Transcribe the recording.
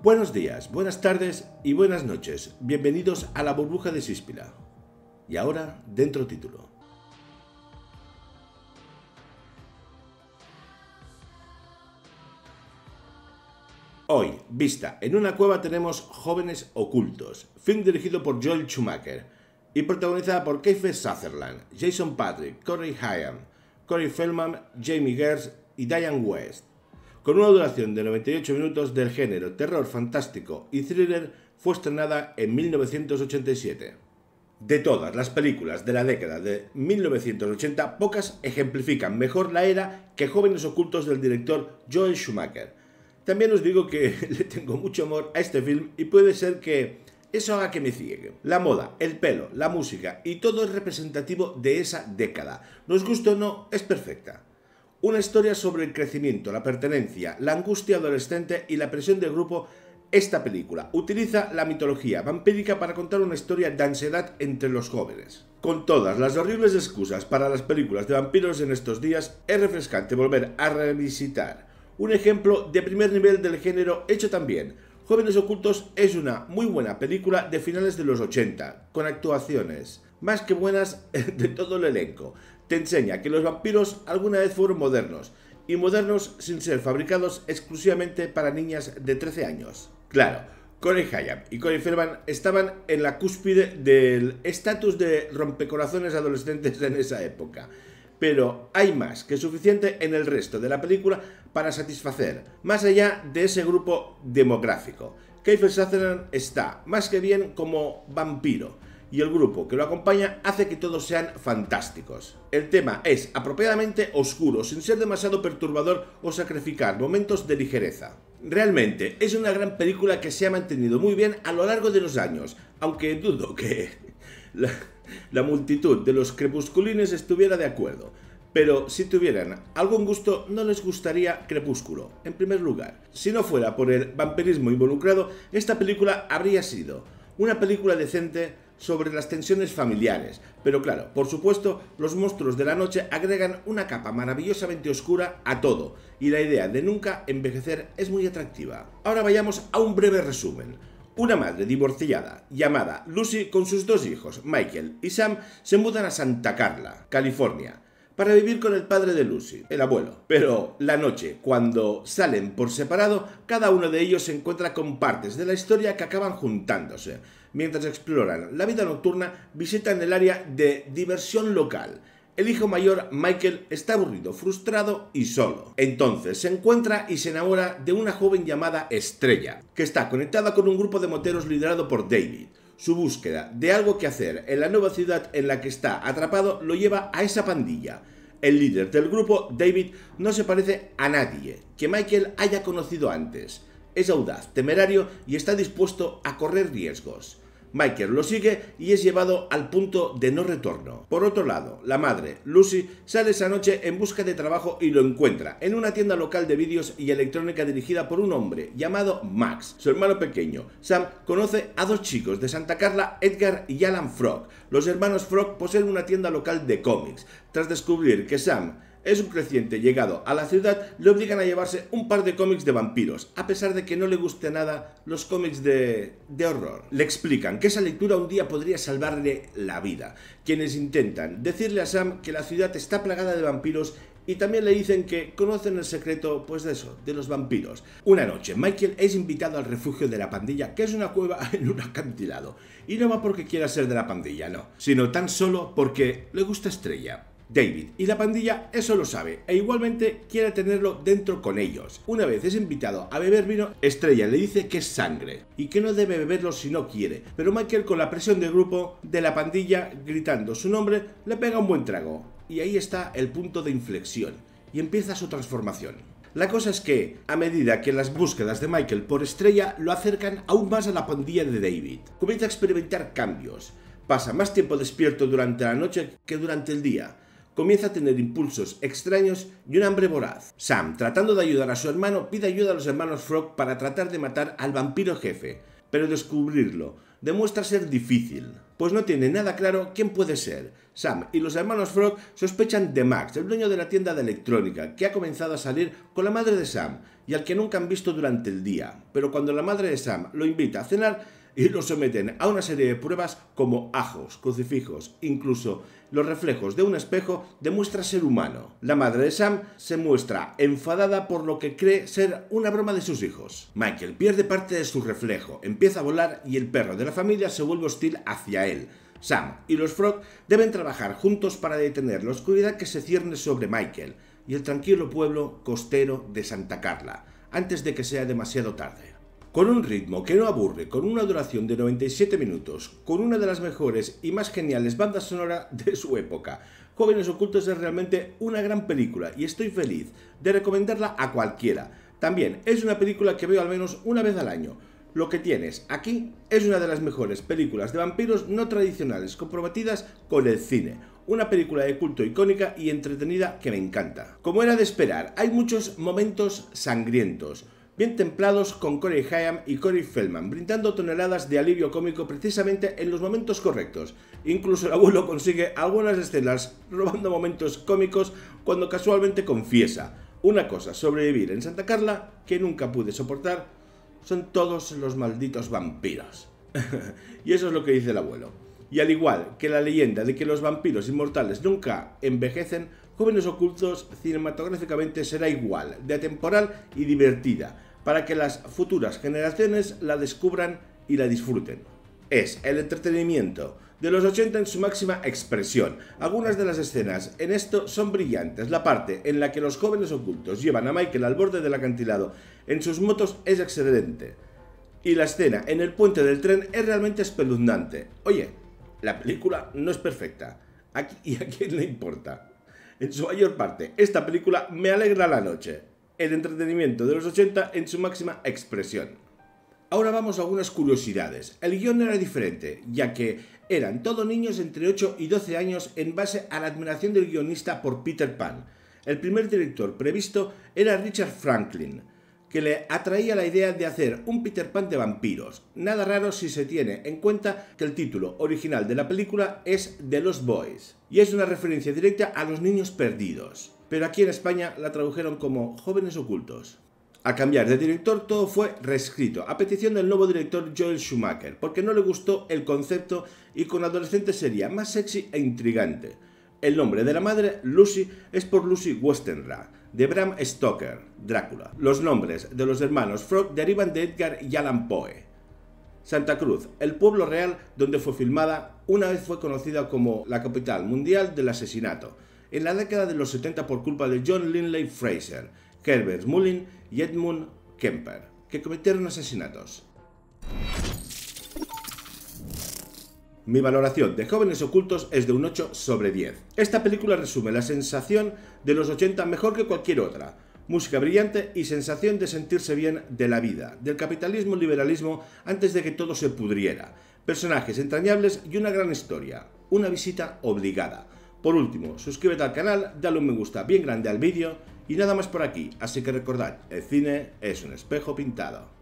Buenos días, buenas tardes y buenas noches. Bienvenidos a la burbuja de Síspila. Y ahora, dentro título. Hoy, vista, en una cueva tenemos Jóvenes Ocultos, film dirigido por Joel Schumacher y protagonizada por Keith Sutherland, Jason Patrick, Corey Hyam, Corey Feldman, Jamie Gers y Diane West. Con una duración de 98 minutos del género terror fantástico y thriller, fue estrenada en 1987. De todas las películas de la década de 1980, pocas ejemplifican mejor la era que Jóvenes Ocultos del director Joel Schumacher. También os digo que le tengo mucho amor a este film y puede ser que eso haga que me ciegue. La moda, el pelo, la música y todo es representativo de esa década. Nos gusta o no, es perfecta. Una historia sobre el crecimiento, la pertenencia, la angustia adolescente y la presión del grupo. Esta película utiliza la mitología vampírica para contar una historia de ansiedad entre los jóvenes. Con todas las horribles excusas para las películas de vampiros en estos días, es refrescante volver a revisitar un ejemplo de primer nivel del género hecho también Jóvenes Ocultos es una muy buena película de finales de los 80, con actuaciones más que buenas de todo el elenco, te enseña que los vampiros alguna vez fueron modernos, y modernos sin ser fabricados exclusivamente para niñas de 13 años. Claro, Corey Hayam y Corey Feldman estaban en la cúspide del estatus de rompecorazones adolescentes en esa época. Pero hay más que suficiente en el resto de la película para satisfacer, más allá de ese grupo demográfico. Kiefer Sutherland está más que bien como vampiro, y el grupo que lo acompaña hace que todos sean fantásticos. El tema es apropiadamente oscuro, sin ser demasiado perturbador o sacrificar momentos de ligereza. Realmente es una gran película que se ha mantenido muy bien a lo largo de los años, aunque dudo que la, multitud de los crepusculines estuviera de acuerdo. Pero si tuvieran algún gusto, no les gustaría Crepúsculo, en primer lugar. Si no fuera por el vampirismo involucrado, esta película habría sido una película decente sobre las tensiones familiares. Pero claro, por supuesto, los monstruos de la noche agregan una capa maravillosamente oscura a todo, y la idea de nunca envejecer es muy atractiva. Ahora vayamos a un breve resumen. Una madre divorciada llamada Lucy con sus dos hijos, Michael y Sam, se mudan a Santa Carla, California, para vivir con el padre de Lucy, el abuelo. Pero la noche, cuando salen por separado, cada uno de ellos se encuentra con partes de la historia que acaban juntándose, Mientras exploran la vida nocturna, visitan el área de diversión local. El hijo mayor, Michael, está aburrido, frustrado y solo. Entonces se encuentra y se enamora de una joven llamada Estrella, que está conectada con un grupo de moteros liderado por David. Su búsqueda de algo que hacer en la nueva ciudad en la que está atrapado lo lleva a esa pandilla. El líder del grupo, David, no se parece a nadie que Michael haya conocido antes es audaz, temerario y está dispuesto a correr riesgos. Michael lo sigue y es llevado al punto de no retorno. Por otro lado, la madre, Lucy, sale esa noche en busca de trabajo y lo encuentra en una tienda local de vídeos y electrónica dirigida por un hombre llamado Max. Su hermano pequeño, Sam, conoce a dos chicos de Santa Carla, Edgar y Alan Frog. Los hermanos Frog poseen una tienda local de cómics. Tras descubrir que Sam es un creciente llegado a la ciudad, le obligan a llevarse un par de cómics de vampiros, a pesar de que no le guste nada los cómics de, de horror. Le explican que esa lectura un día podría salvarle la vida, quienes intentan decirle a Sam que la ciudad está plagada de vampiros y también le dicen que conocen el secreto, pues de eso, de los vampiros. Una noche, Michael es invitado al refugio de la pandilla, que es una cueva en un acantilado. Y no va porque quiera ser de la pandilla, no, sino tan solo porque le gusta Estrella. David, y la pandilla eso lo sabe e igualmente quiere tenerlo dentro con ellos. Una vez es invitado a beber vino, Estrella le dice que es sangre y que no debe beberlo si no quiere, pero Michael con la presión del grupo de la pandilla gritando su nombre le pega un buen trago. Y ahí está el punto de inflexión y empieza su transformación. La cosa es que, a medida que las búsquedas de Michael por estrella lo acercan aún más a la pandilla de David, comienza a experimentar cambios, pasa más tiempo despierto durante la noche que durante el día, comienza a tener impulsos extraños y un hambre voraz. Sam, tratando de ayudar a su hermano, pide ayuda a los hermanos Frog para tratar de matar al vampiro jefe, pero descubrirlo demuestra ser difícil, pues no tiene nada claro quién puede ser. Sam y los hermanos Frog sospechan de Max, el dueño de la tienda de electrónica, que ha comenzado a salir con la madre de Sam y al que nunca han visto durante el día. Pero cuando la madre de Sam lo invita a cenar, y lo someten a una serie de pruebas como ajos, crucifijos, incluso los reflejos de un espejo demuestra ser humano. La madre de Sam se muestra enfadada por lo que cree ser una broma de sus hijos. Michael pierde parte de su reflejo, empieza a volar y el perro de la familia se vuelve hostil hacia él. Sam y los Frog deben trabajar juntos para detener la oscuridad que se cierne sobre Michael y el tranquilo pueblo costero de Santa Carla, antes de que sea demasiado tarde con un ritmo que no aburre, con una duración de 97 minutos, con una de las mejores y más geniales bandas sonoras de su época. Jóvenes Ocultos es realmente una gran película y estoy feliz de recomendarla a cualquiera. También es una película que veo al menos una vez al año. Lo que tienes aquí es una de las mejores películas de vampiros no tradicionales comprometidas con el cine una película de culto icónica y entretenida que me encanta. Como era de esperar, hay muchos momentos sangrientos, bien templados con Corey Hyam y Corey Feldman, brindando toneladas de alivio cómico precisamente en los momentos correctos. Incluso el abuelo consigue algunas escenas robando momentos cómicos cuando casualmente confiesa. Una cosa, sobrevivir en Santa Carla, que nunca pude soportar, son todos los malditos vampiros. y eso es lo que dice el abuelo. Y al igual que la leyenda de que los vampiros inmortales nunca envejecen, Jóvenes Ocultos cinematográficamente será igual, de atemporal y divertida para que las futuras generaciones la descubran y la disfruten. Es el entretenimiento de los 80 en su máxima expresión. Algunas de las escenas en esto son brillantes. La parte en la que los jóvenes ocultos llevan a Michael al borde del acantilado en sus motos es excelente. Y la escena en el puente del tren es realmente espeluznante. Oye, la película no es perfecta. ¿Y a quién le importa? En su mayor parte, esta película me alegra la noche el entretenimiento de los 80 en su máxima expresión. Ahora vamos a algunas curiosidades. El guión era diferente, ya que eran todos niños entre 8 y 12 años en base a la admiración del guionista por Peter Pan. El primer director previsto era Richard Franklin, que le atraía la idea de hacer un Peter Pan de vampiros. Nada raro si se tiene en cuenta que el título original de la película es The Lost Boys, y es una referencia directa a los niños perdidos pero aquí en España la tradujeron como Jóvenes Ocultos. A cambiar de director todo fue reescrito, a petición del nuevo director Joel Schumacher, porque no le gustó el concepto y con adolescente sería más sexy e intrigante. El nombre de la madre, Lucy, es por Lucy Westenra, de Bram Stoker, Drácula. Los nombres de los hermanos Frog derivan de Edgar y Alan Poe. Santa Cruz, el pueblo real donde fue filmada, una vez fue conocida como la capital mundial del asesinato, en la década de los 70 por culpa de John Lindley Fraser, Herbert Mullin y Edmund Kemper, que cometieron asesinatos. Mi valoración de Jóvenes Ocultos es de un 8 sobre 10. Esta película resume la sensación de los 80 mejor que cualquier otra. Música brillante y sensación de sentirse bien de la vida, del capitalismo liberalismo antes de que todo se pudriera. Personajes entrañables y una gran historia. Una visita obligada. Por último, suscríbete al canal, dale un me gusta bien grande al vídeo y nada más por aquí, así que recordad, el cine es un espejo pintado.